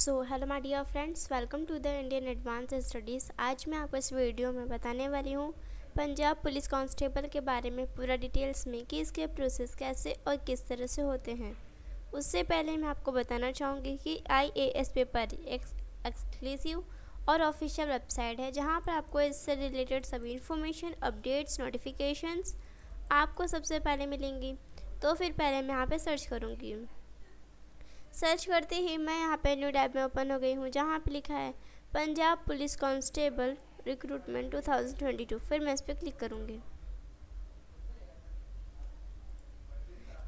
So hello my dear friends welcome to the Indian advance studies आज मैं आपको इस वीडियो में बताने वाली हूँ पंजाब पुलिस कांस्टेबल के बारे में पूरा डिटेल्स में कि इसके प्रोसेस कैसे और किस तरह से होते हैं उससे पहले मैं आपको बताना चाहूँगी कि आईएएस पेपर एक एक्सक्लूसिव और ऑफिशियल वेबसाइट है जहाँ पर आपको इससे रिलेटेड सभी इन्फॉर्मेशन अपडेट्स नोटिफिकेशन आपको सबसे पहले मिलेंगी तो फिर पहले मैं यहाँ पर सर्च करूँगी सर्च करते ही मैं यहाँ पे न्यू टैब में ओपन हो गई हूँ जहाँ पे लिखा है पंजाब पुलिस कांस्टेबल रिक्रूटमेंट 2022 फिर मैं इस पर क्लिक करूँगी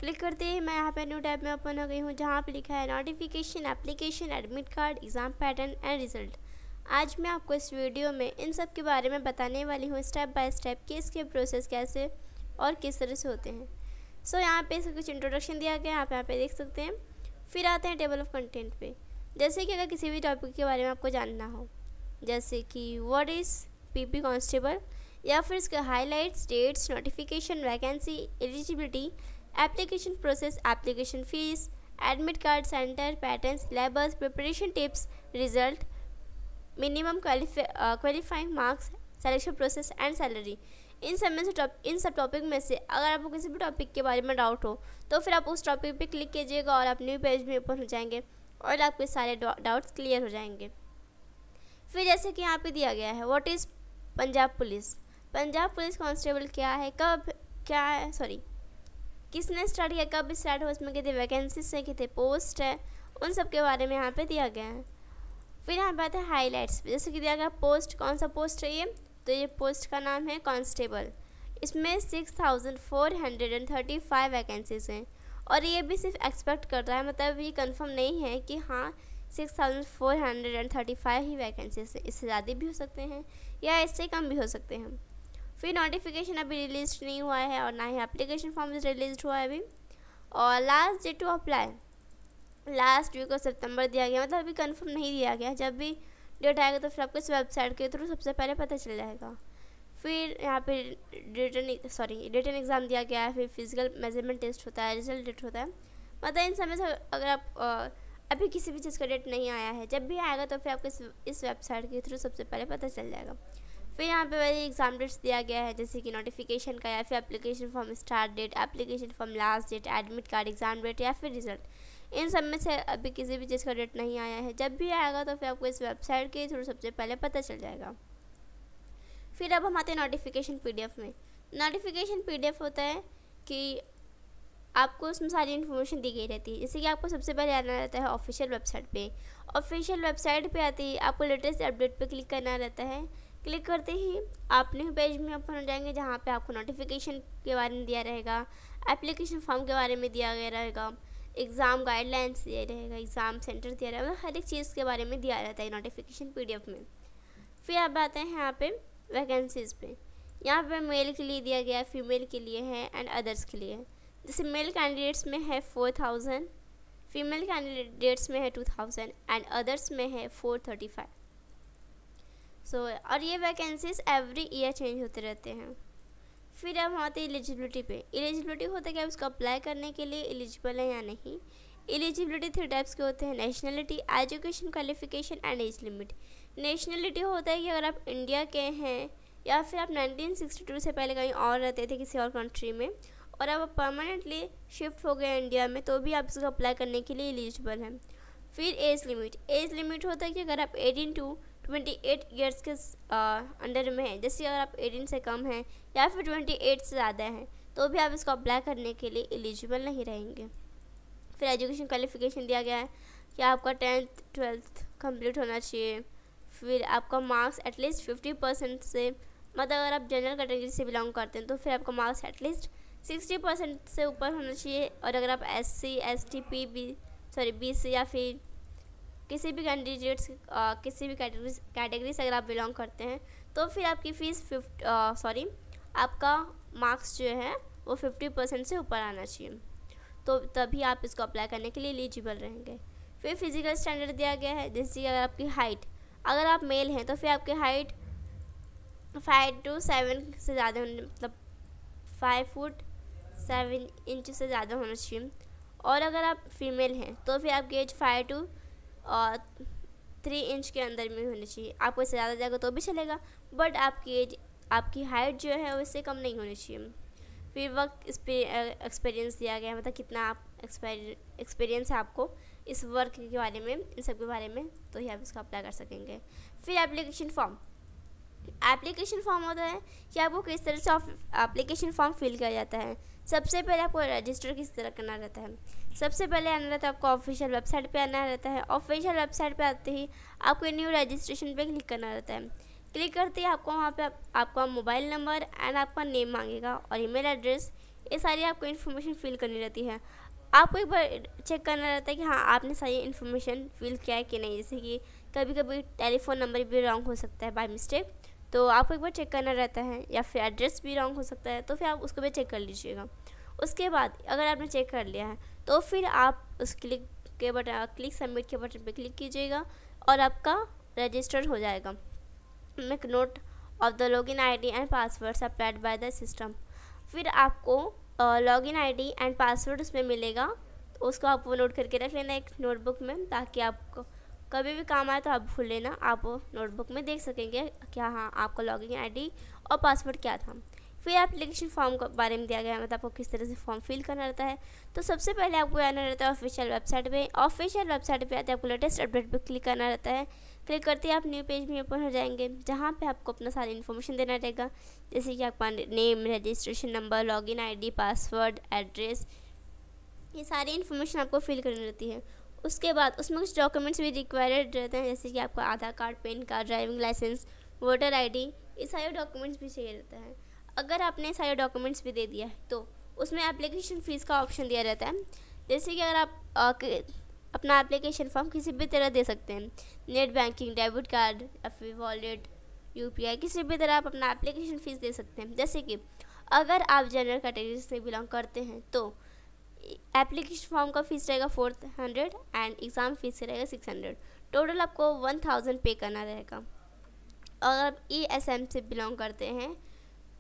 क्लिक करते ही मैं यहाँ पे न्यू टैब में ओपन हो गई हूँ जहाँ पे लिखा है notification application admit card exam pattern and result आज मैं आपको इस वीडियो में इन सब के बारे में बताने वाली हूँ स्टेप बाय स्टेप कि इसके प्रोसेस कैसे और किस तरह से होते हैं सो so, यहाँ पे इसका कुछ इंट्रोडक्शन दिया गया आप यहाँ पे देख सकते हैं फिर आते हैं टेबल ऑफ कंटेंट पे जैसे कि अगर किसी भी टॉपिक के बारे में आपको जानना हो जैसे कि व्हाट इज़ पीपी कांस्टेबल या फिर इसके highlights dates notification vacancy eligibility application process application fees admit card centre pattern syllabus preparation tips result minimum qualifying marks selection process and salary इन सब में से टॉप इन सब टॉपिक में से अगर आपको किसी भी टॉपिक के बारे में डाउट हो तो फिर आप उस टॉपिक पे क्लिक कीजिएगा और आप न्यू पेज में ओपन हो जाएंगे और आपके सारे डाउट्स क्लियर हो जाएंगे फिर जैसे कि यहाँ पे दिया गया है what is Punjab police Punjab police constable क्या है कब क्या है सॉरी किसने स्टार्ट किया कब स्टार्ट हुआ उसमें कितने वैकेंसीज हैं कितने पोस्ट है उन सब के बारे में यहाँ पर दिया गया है फिर यहाँ पे आता है हाईलाइट्स जैसे कि दिया गया पोस्ट कौन सा पोस्ट है ये तो ये पोस्ट का नाम है कांस्टेबल इसमें six thousand four hundred and thirty five vacancies हैं और ये भी सिर्फ एक्सपेक्ट कर रहा है मतलब ये कंफर्म नहीं है कि हाँ six thousand four hundred and thirty five ही वैकेंसीज हैं इससे ज़्यादा भी हो सकते हैं या इससे कम भी हो सकते हैं फिर नोटिफिकेशन अभी रिलीज नहीं हुआ है और ना ही अप्लीकेशन फॉर्म रिलीज हुआ है अभी और last date to apply last week को सितंबर दिया गया मतलब अभी कंफर्म नहीं दिया गया जब भी डेट आएगा तो फिर आपको इस वेबसाइट के थ्रू सबसे पहले पता चल जाएगा फिर यहाँ पे रिटर्न सॉरी रिटर्न एग्ज़ाम दिया गया है फिर फिजिकल मेजरमेंट टेस्ट होता है रिजल्ट डेट होता है मतलब इन समय से अगर आप अभी किसी भी चीज़ का डेट नहीं आया है जब भी आएगा तो फिर आपको इस इस वेबसाइट के थ्रू सबसे पहले पता चल जाएगा फिर यहाँ पे वही एग्ज़ाम डेट्स दिया गया है जैसे कि नोटिफिकेशन का या फिर application form start date application form last date admit card exam date या फिर रिजल्ट इन सब में से अभी किसी भी चीज़ का डेट नहीं आया है जब भी आएगा तो फिर आपको इस वेबसाइट के थ्रू सबसे पहले पता चल जाएगा फिर अब हम आते हैं नोटिफिकेशन पीडीएफ में नोटिफिकेशन पीडीएफ होता है कि आपको उसमें सारी इन्फॉर्मेशन दी गई रहती है जैसे कि आपको सबसे पहले आना रहता है ऑफिशियल वेबसाइट पे ऑफिशियल वेबसाइट पे आते ही आपको लेटेस्ट अपडेट पे क्लिक करना रहता है क्लिक करते ही आप न्यू पेज में ओपन हो जाएंगे जहाँ पे आपको नोटिफिकेशन के बारे में दिया रहेगा एप्लीकेशन फॉर्म के बारे में दिया गया रहेगा एग्ज़ाम गाइडलाइंस दिया रहेगा एग्ज़ाम सेंटर दिया रहेगा मतलब हर एक चीज़ के बारे में दिया रहता है नोटिफिकेशन पीडीएफ में फिर अब आते हैं यहाँ पे वैकेंसीज़ पे यहाँ पे मेल के लिए दिया गया है फीमेल के लिए है एंड अदर्स के लिए है जैसे मेल कैंडिडेट्स में है फोर थाउजेंड फीमेल कैंडिडेट्स में है टू थाउजेंड एंड अदर्स में है फोर थर्टी फाइव सो और ये वैकेंसीज एवरी ईयर चेंज होते रहते हैं फिर हम आते हैं एलिजिबिलिटी पे एलिजिबिलिटी होता है कि आप इसको अप्लाई करने के लिए एलिजिबल हैं या नहीं एलिजिबिलिटी थ्री टाइप्स के होते हैं nationality education qualification and age limit nationality होता है कि अगर आप इंडिया के हैं या फिर आप 1962 से पहले कहीं और रहते थे किसी और कंट्री में और अब आप परमानेंटली शिफ्ट हो गए इंडिया में तो भी आप इसको अप्लाई करने के लिए एलिजिबल हैं फिर एज लिमिट एज लिमिट होता है कि अगर आप eighteen to twenty eight years के अंडर में है जैसे अगर आप एटीन से कम हैं या फिर ट्वेंटी एट से ज़्यादा हैं तो भी आप इसको अप्लाई करने के लिए एलिजिबल नहीं रहेंगे फिर एजुकेशन क्वालिफिकेशन दिया गया है कि आपका टेंथ ट्वेल्थ कंप्लीट होना चाहिए फिर आपका मार्क्स एटलीस्ट फिफ्टी परसेंट से मतलब अगर आप जनरल कैटेगरी से बिलोंग करते हैं तो फिर आपका मार्क्स एटलीस्ट सिक्सटी परसेंट से ऊपर होना चाहिए और अगर आप S C S T P B sorry B C या फिर किसी भी कैंडिडेट्स किसी भी कैटेगरी कैटेगरी से अगर आप बिलोंग करते हैं तो फिर आपकी फ़ीस फिफ्ट सॉरी आपका मार्क्स जो है वो फिफ्टी परसेंट से ऊपर आना चाहिए तो तभी आप इसको अप्लाई करने के लिए एलिजिबल रहेंगे फिर फिजिकल स्टैंडर्ड दिया गया है जैसे कि अगर आपकी हाइट अगर आप मेल हैं तो फिर आपकी हाइट फाइव टू सेवन से ज़्यादा मतलब फाइव फुट सेवन इंच से ज़्यादा होना चाहिए और अगर आप फीमेल हैं तो फिर आपकी एज फाइव टू और थ्री इंच के अंदर में होनी चाहिए आपको इससे ज़्यादा जाएगा तो भी चलेगा बट आपकी एज आपकी हाइट जो है उससे कम नहीं होनी चाहिए फिर वर्क एक्सपीरियंस दिया गया मतलब कितना आप एक्सपीरियंस है आपको इस वर्क के बारे में इन सब के बारे में तो ही आप इसको अप्लाई कर सकेंगे फिर एप्लीकेशन फॉर्म एप्लीकेशन फॉर्म होता है कि आपको किस तरह से एप्लीकेशन फॉर्म फिल किया जाता है सबसे पहले आपको रजिस्टर किस तरह करना रहता है सबसे पहले आना रहता है आपको ऑफिशियल वेबसाइट पे आना रहता है ऑफिशियल वेबसाइट पे आते ही आपको न्यू रजिस्ट्रेशन पे क्लिक करना रहता है क्लिक करते ही आपको वहाँ पे आपका मोबाइल नंबर एंड आपका नेम मांगेगा और ईमेल एड्रेस ये सारी आपको इन्फॉर्मेशन फिल करनी रहती है आपको एक बार चेक करना रहता है कि हाँ आपने सारी इन्फॉर्मेशन फिल किया है कि नहीं जैसे कि कभी कभी टेलीफोन नंबर भी रॉन्ग हो सकता है बाई मिस्टेक तो आपको एक बार चेक करना रहता है या फिर एड्रेस भी रॉन्ग हो सकता है तो फिर आप उसको भी चेक कर लीजिएगा उसके बाद अगर आपने चेक कर लिया है तो फिर आप उस क्लिक के बटन क्लिक सबमिट के बटन पर क्लिक कीजिएगा और आपका रजिस्टर हो जाएगा make note of the login ID and password applied by the system फिर आपको लॉगिन आईडी एंड पासवर्ड उसमें मिलेगा तो उसको आप वो नोट करके रख लेना एक नोटबुक में ताकि आपको कभी भी काम आए तो आप भूल लेना आप नोटबुक में देख सकेंगे क्या हाँ आपका लॉगिन आईडी और पासवर्ड क्या था फिर एप्लीकेशन फॉर्म के बारे में दिया गया है मतलब आपको किस तरह से फॉर्म फिल करना रहता है तो सबसे पहले आपको आना रहता है ऑफिशियल वेबसाइट पे ऑफिशियल वेबसाइट पे आते आपको लेटेस्ट अपडेट पर क्लिक करना रहता है क्लिक करते ही आप न्यू पेज में ओपन हो जाएंगे जहाँ पे आपको अपना सारी इन्फॉर्मेशन देना रहेगा जैसे कि आपका name registration number login ID password address ये सारी इन्फॉर्मेशन आपको फिल करनी रहती है उसके बाद उसमें कुछ डॉक्यूमेंट्स भी रिक्वायर्ड रहते हैं जैसे कि आपका Aadhaar card PAN card driving licence voter ID ये सारे डॉक्यूमेंट्स भी चाहिए रहता है अगर आपने सारे डॉक्यूमेंट्स भी दे दिया है तो उसमें एप्लीकेशन फ़ीस का ऑप्शन दिया रहता है जैसे कि अगर आप आ, अपना एप्लीकेशन फॉर्म किसी भी तरह दे सकते हैं नेट बैंकिंग डेबिट कार्ड या फिर वॉलेट यू किसी भी तरह आप अपना एप्लीकेशन फ़ीस दे सकते हैं जैसे कि अगर आप जनरल कैटेगरी से बिलोंग करते हैं तो एप्लीकेशन फॉर्म का फ़ीस रहेगा four hundred and exam fees रहेगा सिक्स हंड्रेड टोटल आपको वन थाउजेंड पे करना रहेगा अगर आप ई एस एम से बिलोंग करते हैं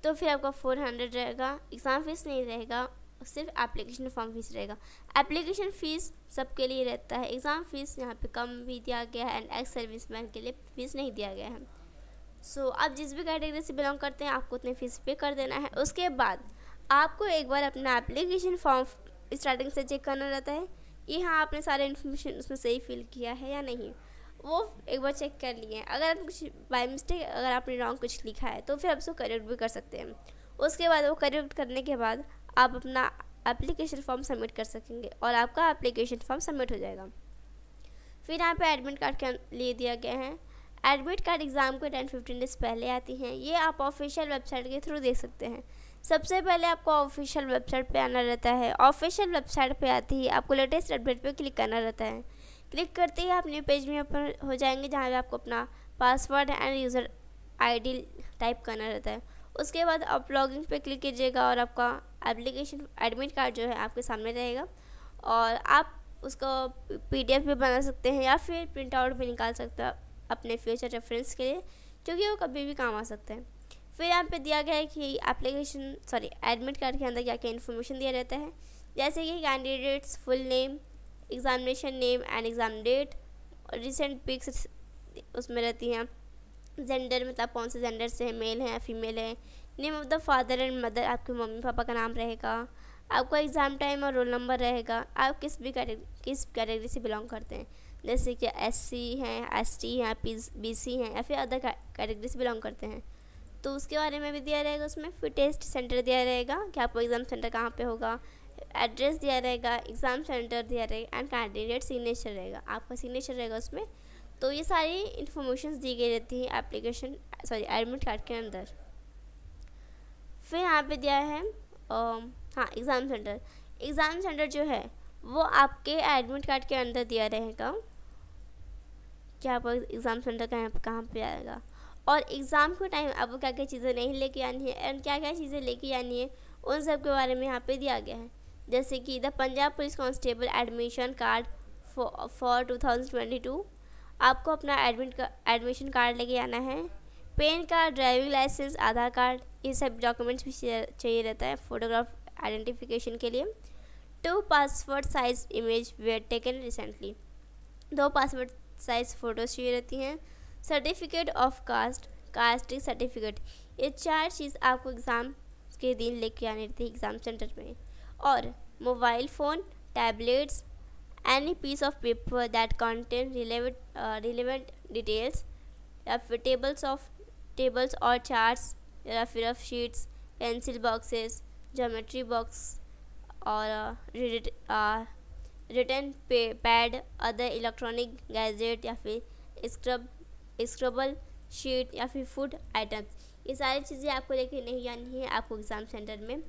तो फिर आपका फोर हंड्रेड रहेगा एग्ज़ाम फ़ीस नहीं रहेगा सिर्फ एप्लीकेशन फॉर्म फीस रहेगा एप्लीकेशन फ़ीस सबके लिए रहता है एग्ज़ाम फ़ीस यहाँ पे कम भी दिया गया है एंड एक्स सर्विस मैन के लिए फ़ीस नहीं दिया गया है सो so, आप जिस भी कैटेगरी से बिलोंग करते हैं आपको उतनी फ़ीस पे कर देना है उसके बाद आपको एक बार अपना एप्लीकेशन फॉर्म स्टार्टिंग से चेक करना रहता है कि हाँ आपने सारा इन्फॉर्मेशन उसमें सही फिल किया है या नहीं वो एक बार चेक कर लिए अगर आप कुछ बाई मिस्टेक अगर आपने रॉन्ग कुछ लिखा है तो फिर आप उसको करेक्ट भी कर सकते हैं उसके बाद वो करेक्ट करने के बाद आप अपना एप्लीकेशन फॉर्म सबमिट कर सकेंगे और आपका एप्लीकेशन फॉर्म सबमिट हो जाएगा फिर यहाँ पे एडमिट कार्ड के लिए दिया गया है एडमिट कार्ड एग्ज़ाम के टेन फिफ्टीन डेज पहले आती हैं ये आप ऑफिशियल वेबसाइट के थ्रू देख सकते हैं सबसे पहले आपको ऑफिशियल वेबसाइट पे आना रहता है ऑफिशियल वेबसाइट पे आते ही आपको लेटेस्ट अपडेट पे क्लिक करना रहता है क्लिक करते ही अपने पेज में ओपन हो जाएंगे जहाँ पर आपको अपना password and user ID type करना रहता है उसके बाद आप लॉगिन पे क्लिक कीजिएगा और आपका एप्लीकेशन एडमिट कार्ड जो है आपके सामने रहेगा और आप उसको पीडीएफ भी बना सकते हैं या फिर प्रिंट आउट भी निकाल सकते हो अपने फ्यूचर रेफरेंस के लिए क्योंकि वो कभी भी काम आ सकते हैं फिर यहाँ पे दिया गया है कि एप्लीकेशन सॉरी एडमिट कार्ड के अंदर क्या क्या इन्फॉर्मेशन दिया रहता है जैसे कि candidates full name examination name and exam date recent pics उसमें रहती हैं जेंडर मतलब कौन से जेंडर से है मेल है फीमेल है name of the father and mother आपके मम्मी पापा का नाम रहेगा आपका एग्ज़ाम टाइम और रोल नंबर रहेगा आप किस भी कैटेगरी किस कैटेगरी से बिलोंग करते हैं जैसे कि एस सी हैं एस टी हैं बी सी हैं या फिर अदर कैटेगरी से बिलोंग करते हैं तो उसके बारे में भी दिया रहेगा उसमें फिर टेस्ट सेंटर दिया रहेगा कि आपको एग्ज़ाम सेंटर कहाँ पे होगा एड्रेस दिया रहेगा एग्ज़ाम सेंटर दिया रहेगा एंड कैंडिडेट सिग्नेचर रहेगा आपका सिग्नेचर रहेगा उसमें तो ये सारी इन्फॉर्मेशन दी गई रहती है एप्लीकेशन सॉरी एडमिट कार्ड के अंदर फिर यहाँ पे दिया है हाँ एग्ज़ाम सेंटर एग्ज़ाम सेंटर जो है वो आपके एडमिट कार्ड के अंदर दिया रहेगा क्या आपका एग्ज़ाम सेंटर कहाँ कहाँ पर आएगा और एग्ज़ाम के टाइम आपको क्या क्या चीज़ें नहीं लेके आनी है एंड क्या क्या चीज़ें लेके आनी है उन सब के बारे में यहाँ पे दिया गया है जैसे कि the Punjab police constable admission card for two thousand twenty two आपको अपना एडमिट एडमिशन कार्ड लेके आना है PAN card driving licence Aadhaar card ये सब डॉक्यूमेंट्स भी चाहिए रहता है फोटोग्राफ आइडेंटिफिकेशन के लिए two passport size image were taken recently दो पासपोर्ट साइज फ़ोटोज़ चाहिए रहती हैं सर्टिफिकेट ऑफ कास्ट कास्टिक सर्टिफिकेट ये चार चीज़ आपको एग्ज़ाम के दिन लेके आनी रहती है एग्ज़ाम सेंटर में or mobile phone, tablets, any piece of paper that contains relevant, uh, relevant details. There are tables of tables or charts. There are rough sheets, pencil boxes, geometry box, or uh, written, uh, written pad, other electronic gadget या फिर scrub स्क्रबल sheet या फिर food items ये सारी चीज़ें आपको लेके नहीं आनी है आपको एग्ज़ाम सेंटर में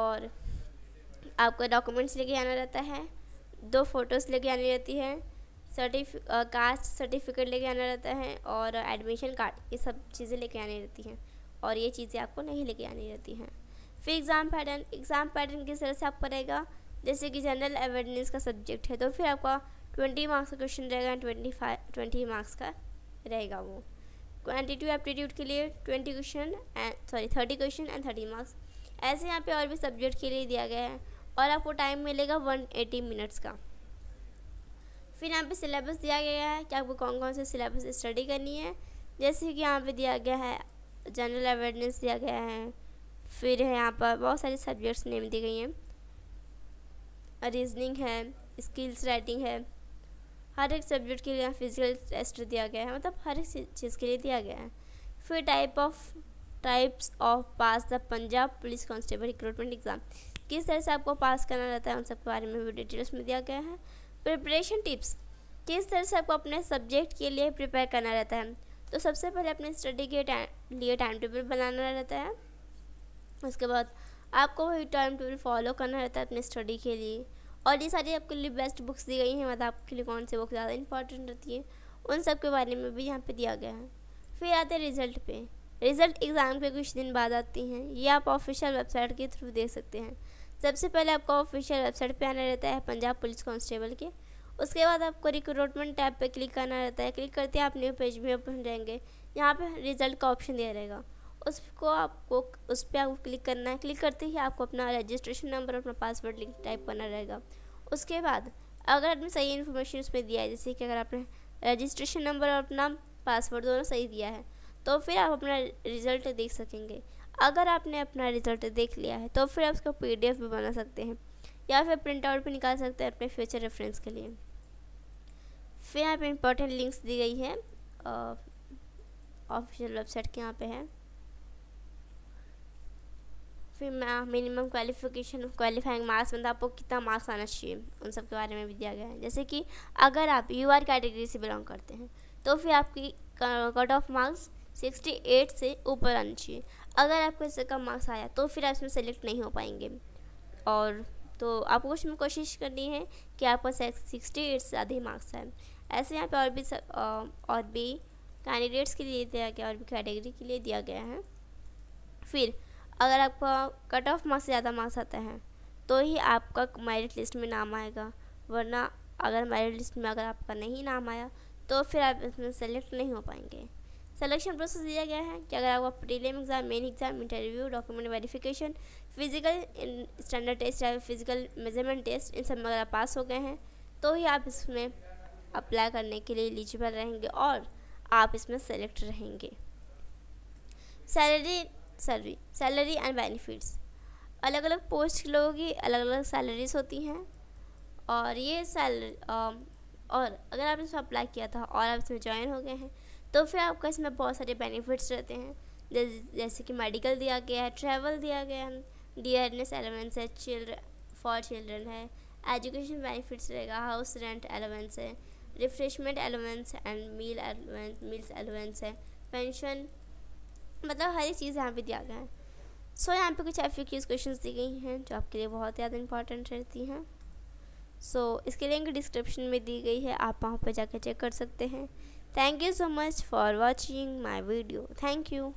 और आपका डॉक्यूमेंट्स लेके आना रहता है दो फ़ोटोज़ लेके आनी रहती है सर्टिफ कास्ट सर्टिफिकेट लेके आना रहता है और एडमिशन कार्ड ये सब चीज़ें लेके आनी रहती हैं और ये चीज़ें आपको नहीं लेके आनी रहती हैं फिर एग्ज़ाम पैटर्न एग्ज़ाम पैटर्न किस तरह से आप पढ़ेगा जैसे कि जनरल अवेयरनेस का सब्जेक्ट है तो फिर आपका ट्वेंटी मार्क्स का क्वेश्चन रहेगा ट्वेंटी फाइव ट्वेंटी मार्क्स का रहेगा वो क्वान्टिटिव एप्टीट्यूड के लिए twenty question and sorry thirty question and thirty marks ऐसे यहाँ पे और भी सब्जेक्ट के लिए दिया गया है और आपको टाइम मिलेगा वन एटी मिनट्स का फिर यहाँ पे सिलेबस दिया गया है कि आपको कौन कौन से सिलेबस स्टडी करनी है जैसे कि यहाँ पे दिया गया है जनरल अवेयरनेस दिया गया है फिर है यहाँ पर बहुत सारे सब्जेक्ट्स नेम दी गई हैं रीजनिंग है स्किल्स राइटिंग है हर एक सब्जेक्ट के लिए यहाँ फिजिकल टेस्ट दिया गया है मतलब हर एक चीज़ के लिए दिया गया है फिर type of types of pass the Punjab police constable recruitment exam किस तरह से आपको पास करना रहता है उन सब के बारे में भी डिटेल्स में दिया गया है प्रिपरेशन टिप्स किस तरह से आपको अपने सब्जेक्ट के लिए प्रिपेयर करना रहता है तो सबसे पहले अपने स्टडी के लिए टाइम टेबल बनाना रहता है उसके बाद आपको वही टाइम टेबल फॉलो करना रहता है अपने स्टडी के लिए और ये सारी आपके लिए बेस्ट बुक्स दी गई हैं मतलब आपके लिए कौन सी बुक ज़्यादा इंपॉर्टेंट रहती है उन सब के बारे में भी यहाँ पे दिया गया है फिर आते हैं रिज़ल्ट पे रिज़ल्ट एग्ज़ाम के कुछ दिन बाद आती हैं ये आप ऑफिशियल वेबसाइट के थ्रू देख सकते हैं सबसे पहले आपका ऑफिशियल वेबसाइट पे आना रहता है पंजाब पुलिस कांस्टेबल के उसके बाद आपको रिक्रूटमेंट टैब पे क्लिक करना रहता है क्लिक करते आप न्यू पेज भी पहुँच जाएंगे यहाँ पे रिज़ल्ट का ऑप्शन दिया रहेगा उसको आपको उस पर आपको क्लिक करना है क्लिक करते ही आपको अपना रजिस्ट्रेशन नंबर और अपना पासवर्ड लिंक टाइप करना रहेगा उसके बाद अगर आपने सही इन्फॉर्मेशन उसमें दिया है जैसे कि अगर आपने रजिस्ट्रेशन नंबर और अपना पासवर्ड दोनों सही दिया है तो फिर आप अपना रिज़ल्ट देख सकेंगे अगर आपने अपना रिज़ल्ट देख लिया है तो फिर आप उसका पी भी बना सकते हैं या फिर प्रिंट आउट भी निकाल सकते हैं अपने फ्यूचर रेफरेंस के लिए फिर यहाँ पे इम्पोर्टेंट लिंक्स दी गई है ऑफिशियल वेबसाइट के यहाँ पे है फिर मिनिमम क्वालिफिकेशन क्वालिफाइंग मार्क्स मतलब आपको कितना मार्क्स आना चाहिए उन सब के बारे में भी दिया गया है जैसे कि अगर आप यू आर कैटेगरी से बिलोंग करते हैं तो फिर आपकी कट ऑफ मार्क्स 68 से ऊपर आनी चाहिए अगर आपको इससे कम मार्क्स आया तो फिर आप इसमें सेलेक्ट नहीं हो पाएंगे और तो आपको उसमें कोशिश करनी है कि आपको सिक्सटी एट से ज़्यादा मार्क्स आए ऐसे यहाँ पे और भी और भी कैंडिडेट्स के लिए दिया गया और भी कैटेगरी के लिए दिया गया है फिर अगर आपका कट ऑफ मार्क्स ज़्यादा मार्क्स आते हैं तो ही आपका मेरिट लिस्ट में नाम आएगा वरना अगर मेरिट लिस्ट में अगर आपका नहीं नाम आया तो फिर आप इसमें सेलेक्ट नहीं हो पाएंगे सिलेक्शन प्रोसेस दिया गया है कि अगर आपका prelim exam main exam interview document verification physical standard test या फिजिकल मेजरमेंट टेस्ट इन सब में अगर आप पास हो गए हैं तो ही आप इसमें अप्लाई करने के लिए एलिजिबल रहेंगे और आप इसमें सेलेक्ट रहेंगे salary sorry salary and benefits अलग अलग पोस्ट के लोगों की अलग अलग सैलरीज होती हैं और ये सैलरी um, और अगर आपने इसमें अप्लाई किया था और आप इसमें ज्वाइन हो गए हैं तो फिर आपका इसमें बहुत सारे बेनिफिट्स रहते हैं जैसे कि मेडिकल दिया गया है ट्रैवल दिया गया है डियरनेस एलेवेंस है चिल्ड्र फॉर चिल्ड्रन है एजुकेशन बेनिफिट्स रहेगा हाउस रेंट एलेवेंस है refreshment allowance and meal allowance meals allowance है पेंशन मतलब हर एक चीज़ यहाँ पे दिया गया है सो so, यहाँ पे कुछ एफ क्वेश्चन दी गई हैं जो आपके लिए बहुत ज़्यादा इंपॉर्टेंट रहती हैं सो so, इसकी लिंक डिस्क्रिप्शन में दी गई है आप वहाँ पर जाकर चेक कर सकते हैं Thank you so much for watching my video. Thank you.